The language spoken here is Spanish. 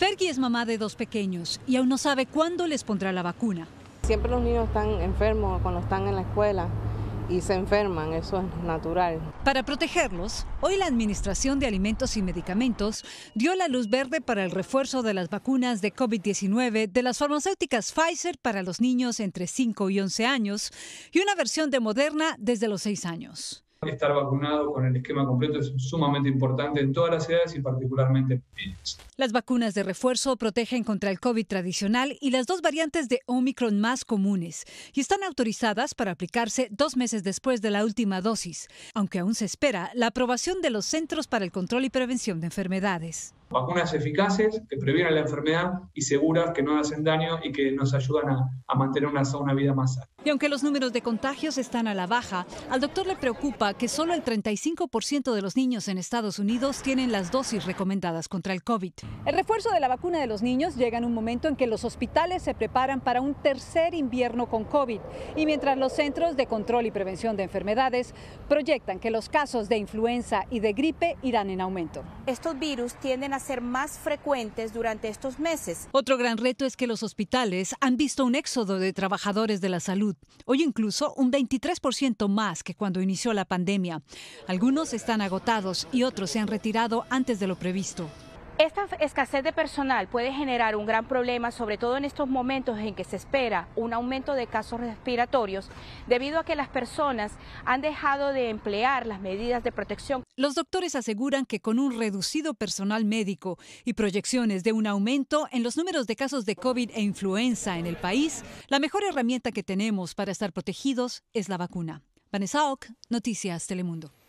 Fergie es mamá de dos pequeños y aún no sabe cuándo les pondrá la vacuna. Siempre los niños están enfermos cuando están en la escuela y se enferman, eso es natural. Para protegerlos, hoy la Administración de Alimentos y Medicamentos dio la luz verde para el refuerzo de las vacunas de COVID-19 de las farmacéuticas Pfizer para los niños entre 5 y 11 años y una versión de Moderna desde los 6 años estar vacunado con el esquema completo es sumamente importante en todas las edades y particularmente en Las vacunas de refuerzo protegen contra el COVID tradicional y las dos variantes de Omicron más comunes y están autorizadas para aplicarse dos meses después de la última dosis, aunque aún se espera la aprobación de los Centros para el Control y Prevención de Enfermedades vacunas eficaces que previenen la enfermedad y seguras que no hacen daño y que nos ayudan a, mantener una, una vida más sana. Y aunque los números de contagios están a la baja, al doctor le preocupa que solo el 35% de los niños en Estados Unidos tienen las dosis recomendadas contra el COVID. El refuerzo de la vacuna de los niños llega en un momento en que los hospitales se preparan para un tercer invierno con COVID y mientras los centros de control y prevención de enfermedades proyectan que los casos de influenza y de gripe irán en aumento. Estos virus tienden a ser más frecuentes durante estos meses. Otro gran reto es que los hospitales han visto un éxodo de trabajadores de la salud, hoy incluso un 23% más que cuando inició la pandemia. Algunos están agotados y otros se han retirado antes de lo previsto. Esta escasez de personal puede generar un gran problema, sobre todo en estos momentos en que se espera un aumento de casos respiratorios, debido a que las personas han dejado de emplear las medidas de protección. Los doctores aseguran que con un reducido personal médico y proyecciones de un aumento en los números de casos de COVID e influenza en el país, la mejor herramienta que tenemos para estar protegidos es la vacuna. Vanessa Ock, Noticias Telemundo.